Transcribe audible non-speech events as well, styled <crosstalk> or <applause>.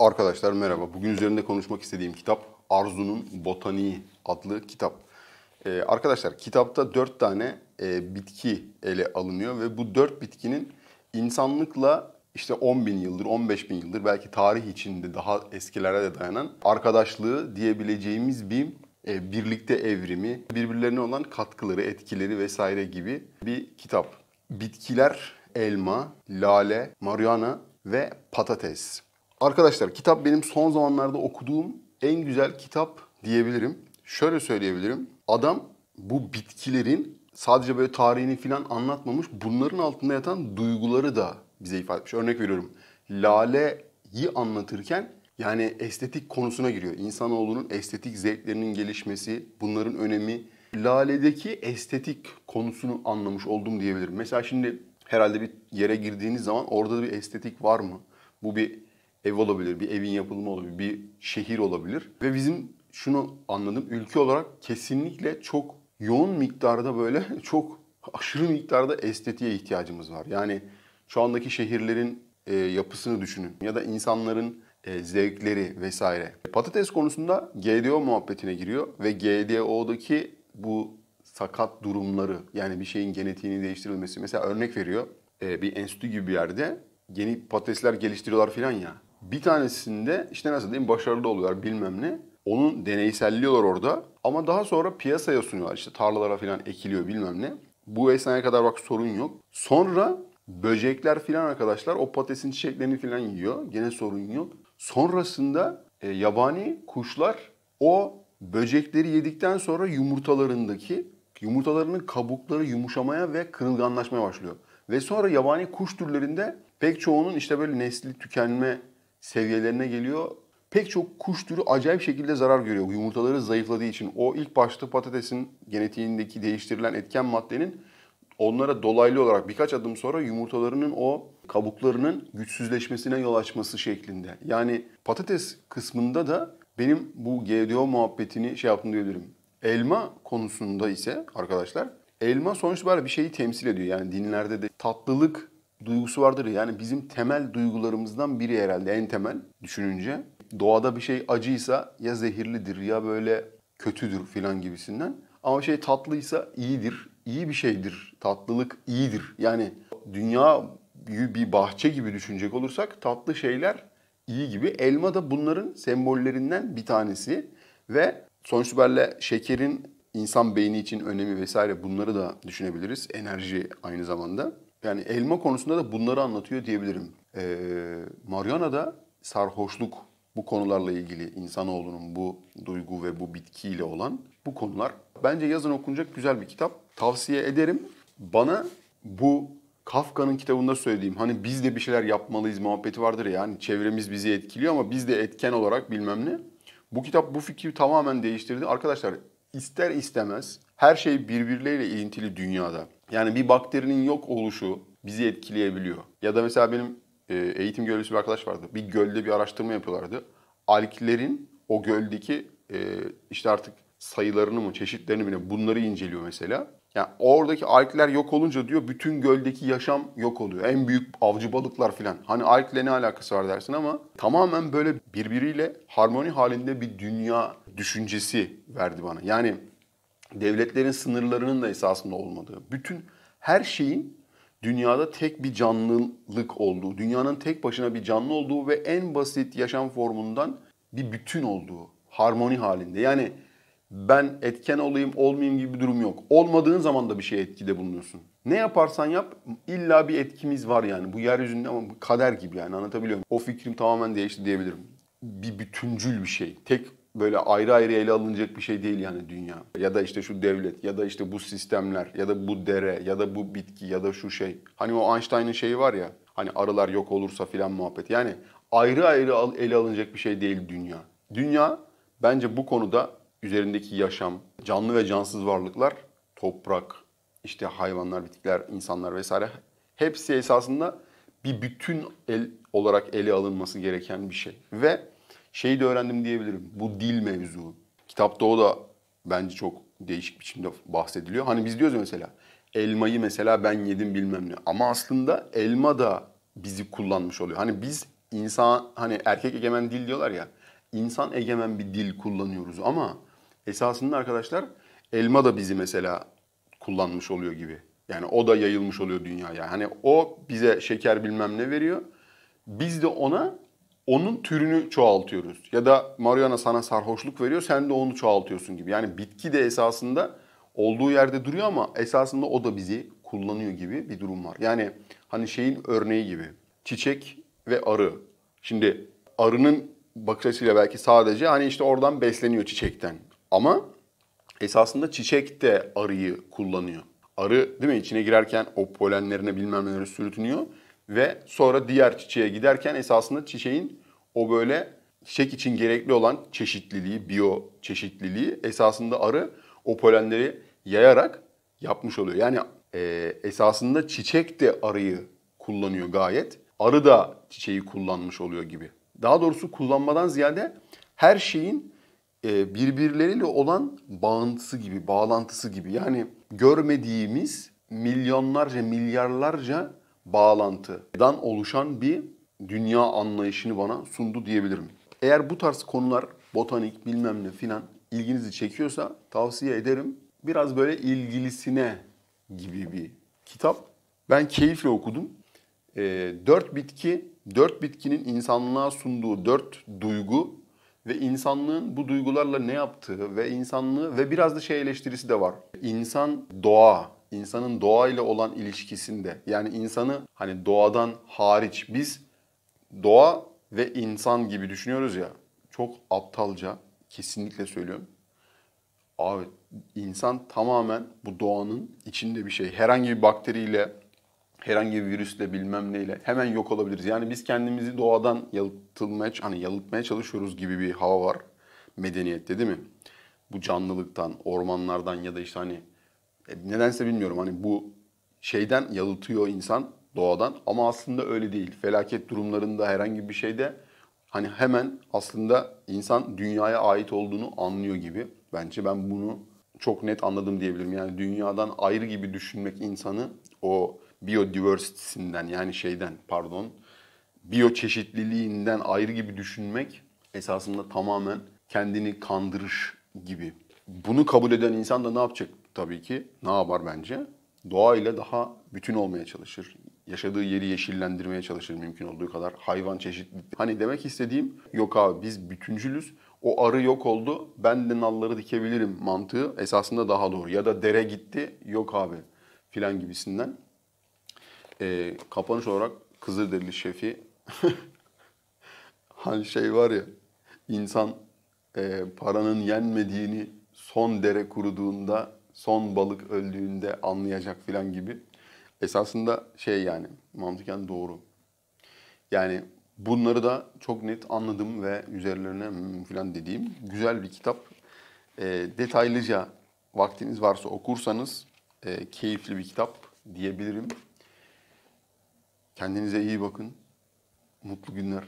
Arkadaşlar merhaba. Bugün üzerinde konuşmak istediğim kitap Arzu'nun Botaniği adlı kitap. Ee, arkadaşlar kitapta dört tane e, bitki ele alınıyor ve bu dört bitkinin insanlıkla işte 10 bin yıldır, 15 bin yıldır belki tarih içinde daha eskilere de dayanan arkadaşlığı diyebileceğimiz bir e, birlikte evrimi, birbirlerine olan katkıları, etkileri vesaire gibi bir kitap. Bitkiler elma, lale, mariana ve patates. Arkadaşlar kitap benim son zamanlarda okuduğum en güzel kitap diyebilirim. Şöyle söyleyebilirim. Adam bu bitkilerin sadece böyle tarihini falan anlatmamış. Bunların altında yatan duyguları da bize ifade etmiş. Örnek veriyorum. Lale'yi anlatırken yani estetik konusuna giriyor. İnsanoğlunun estetik zevklerinin gelişmesi, bunların önemi. Lale'deki estetik konusunu anlamış oldum diyebilirim. Mesela şimdi herhalde bir yere girdiğiniz zaman orada da bir estetik var mı? Bu bir ev olabilir, bir evin yapılımı olabilir, bir şehir olabilir. Ve bizim şunu anladım, ülke olarak kesinlikle çok yoğun miktarda böyle <laughs> çok aşırı miktarda estetiğe ihtiyacımız var. Yani şu andaki şehirlerin e, yapısını düşünün ya da insanların e, zevkleri vesaire. Patates konusunda GDO muhabbetine giriyor ve GDO'daki bu sakat durumları yani bir şeyin genetiğini değiştirilmesi mesela örnek veriyor. E, bir enstitü gibi bir yerde yeni patatesler geliştiriyorlar filan ya. Bir tanesinde işte nasıl diyeyim başarılı oluyorlar bilmem ne. Onun deneyselliyorlar orada. Ama daha sonra piyasaya sunuyorlar. İşte tarlalara falan ekiliyor bilmem ne. Bu esnaya kadar bak sorun yok. Sonra böcekler filan arkadaşlar o patatesin çiçeklerini filan yiyor. Gene sorun yok. Sonrasında e, yabani kuşlar o böcekleri yedikten sonra yumurtalarındaki yumurtalarının kabukları yumuşamaya ve kırılganlaşmaya başlıyor. Ve sonra yabani kuş türlerinde pek çoğunun işte böyle nesli tükenme seviyelerine geliyor. Pek çok kuş türü acayip şekilde zarar görüyor yumurtaları zayıfladığı için. O ilk başta patatesin genetiğindeki değiştirilen etken maddenin onlara dolaylı olarak birkaç adım sonra yumurtalarının o kabuklarının güçsüzleşmesine yol açması şeklinde. Yani patates kısmında da benim bu GDO muhabbetini şey yaptım diyebilirim. Elma konusunda ise arkadaşlar elma sonuç bir şeyi temsil ediyor. Yani dinlerde de tatlılık duygusu vardır ya. Yani bizim temel duygularımızdan biri herhalde en temel düşününce. Doğada bir şey acıysa ya zehirlidir ya böyle kötüdür filan gibisinden. Ama şey tatlıysa iyidir, iyi bir şeydir. Tatlılık iyidir. Yani dünya bir bahçe gibi düşünecek olursak tatlı şeyler iyi gibi. Elma da bunların sembollerinden bir tanesi ve sonuç itibariyle şekerin insan beyni için önemi vesaire bunları da düşünebiliriz. Enerji aynı zamanda yani elma konusunda da bunları anlatıyor diyebilirim. Ee, Mariana da sarhoşluk bu konularla ilgili insanoğlunun bu duygu ve bu bitkiyle olan bu konular bence yazın okunacak güzel bir kitap. Tavsiye ederim. Bana bu Kafka'nın kitabında söylediğim hani biz de bir şeyler yapmalıyız muhabbeti vardır ya. Yani çevremiz bizi etkiliyor ama biz de etken olarak bilmem ne. Bu kitap bu fikri tamamen değiştirdi. Arkadaşlar ister istemez her şey birbirleriyle ilintili dünyada. Yani bir bakterinin yok oluşu bizi etkileyebiliyor. Ya da mesela benim e, eğitim görevlisi bir arkadaş vardı. Bir gölde bir araştırma yapıyorlardı. Alklerin o göldeki e, işte artık sayılarını mı çeşitlerini mi bunları inceliyor mesela. Yani oradaki alkler yok olunca diyor bütün göldeki yaşam yok oluyor. En büyük avcı balıklar filan. Hani alkle ne alakası var dersin ama tamamen böyle birbiriyle harmoni halinde bir dünya düşüncesi verdi bana. Yani devletlerin sınırlarının da esasında olmadığı, bütün her şeyin dünyada tek bir canlılık olduğu, dünyanın tek başına bir canlı olduğu ve en basit yaşam formundan bir bütün olduğu, harmoni halinde. Yani ben etken olayım olmayayım gibi bir durum yok. Olmadığın zaman da bir şey etkide bulunuyorsun. Ne yaparsan yap illa bir etkimiz var yani. Bu yeryüzünde ama kader gibi yani anlatabiliyorum. O fikrim tamamen değişti diyebilirim. Bir bütüncül bir şey. Tek böyle ayrı ayrı ele alınacak bir şey değil yani dünya. Ya da işte şu devlet ya da işte bu sistemler ya da bu dere ya da bu bitki ya da şu şey. Hani o Einstein'ın şeyi var ya hani arılar yok olursa filan muhabbet. Yani ayrı ayrı ele alınacak bir şey değil dünya. Dünya bence bu konuda üzerindeki yaşam, canlı ve cansız varlıklar, toprak, işte hayvanlar, bitkiler, insanlar vesaire hepsi esasında bir bütün el olarak ele alınması gereken bir şey. Ve Şeyi de öğrendim diyebilirim. Bu dil mevzu. Kitapta o da bence çok değişik biçimde bahsediliyor. Hani biz diyoruz mesela elmayı mesela ben yedim bilmem ne. Ama aslında elma da bizi kullanmış oluyor. Hani biz insan hani erkek egemen dil diyorlar ya. İnsan egemen bir dil kullanıyoruz ama esasında arkadaşlar elma da bizi mesela kullanmış oluyor gibi. Yani o da yayılmış oluyor dünyaya. Hani o bize şeker bilmem ne veriyor. Biz de ona onun türünü çoğaltıyoruz. Ya da marihuana sana sarhoşluk veriyor sen de onu çoğaltıyorsun gibi. Yani bitki de esasında olduğu yerde duruyor ama esasında o da bizi kullanıyor gibi bir durum var. Yani hani şeyin örneği gibi çiçek ve arı. Şimdi arının bakış açısıyla belki sadece hani işte oradan besleniyor çiçekten. Ama esasında çiçek de arıyı kullanıyor. Arı değil mi içine girerken o polenlerine bilmem neleri sürtünüyor ve sonra diğer çiçeğe giderken esasında çiçeğin o böyle çiçek için gerekli olan çeşitliliği, biyo çeşitliliği esasında arı o polenleri yayarak yapmış oluyor. Yani e, esasında çiçek de arıyı kullanıyor gayet. Arı da çiçeği kullanmış oluyor gibi. Daha doğrusu kullanmadan ziyade her şeyin e, birbirleriyle olan bağıntısı gibi, bağlantısı gibi. Yani görmediğimiz milyonlarca, milyarlarca bağlantıdan oluşan bir dünya anlayışını bana sundu diyebilirim. Eğer bu tarz konular botanik bilmem ne filan ilginizi çekiyorsa tavsiye ederim. Biraz böyle ilgilisine gibi bir kitap. Ben keyifle okudum. E, dört bitki, dört bitkinin insanlığa sunduğu dört duygu ve insanlığın bu duygularla ne yaptığı ve insanlığı ve biraz da şey eleştirisi de var. İnsan doğa insanın doğayla olan ilişkisinde yani insanı hani doğadan hariç biz doğa ve insan gibi düşünüyoruz ya çok aptalca kesinlikle söylüyorum. Abi insan tamamen bu doğanın içinde bir şey. Herhangi bir bakteriyle, herhangi bir virüsle bilmem neyle hemen yok olabiliriz. Yani biz kendimizi doğadan yalıtılmaya, hani yalıtmaya çalışıyoruz gibi bir hava var medeniyette değil mi? Bu canlılıktan, ormanlardan ya da işte hani e, nedense bilmiyorum hani bu şeyden yalıtıyor insan doğadan ama aslında öyle değil. Felaket durumlarında herhangi bir şeyde hani hemen aslında insan dünyaya ait olduğunu anlıyor gibi. Bence ben bunu çok net anladım diyebilirim. Yani dünyadan ayrı gibi düşünmek insanı o biodiversitesinden yani şeyden pardon biyoçeşitliliğinden ayrı gibi düşünmek esasında tamamen kendini kandırış gibi. Bunu kabul eden insan da ne yapacak? tabii ki ne yapar bence? Doğayla daha bütün olmaya çalışır. Yaşadığı yeri yeşillendirmeye çalışır mümkün olduğu kadar. Hayvan çeşitli. Hani demek istediğim yok abi biz bütüncülüz. O arı yok oldu. Ben de nalları dikebilirim mantığı esasında daha doğru. Ya da dere gitti. Yok abi filan gibisinden. E, kapanış olarak Kızılderili şefi <laughs> hani şey var ya insan e, paranın yenmediğini son dere kuruduğunda son balık öldüğünde anlayacak filan gibi. Esasında şey yani mantıken doğru. Yani bunları da çok net anladım ve üzerlerine hmm filan dediğim güzel bir kitap. E, detaylıca vaktiniz varsa okursanız e, keyifli bir kitap diyebilirim. Kendinize iyi bakın. Mutlu günler.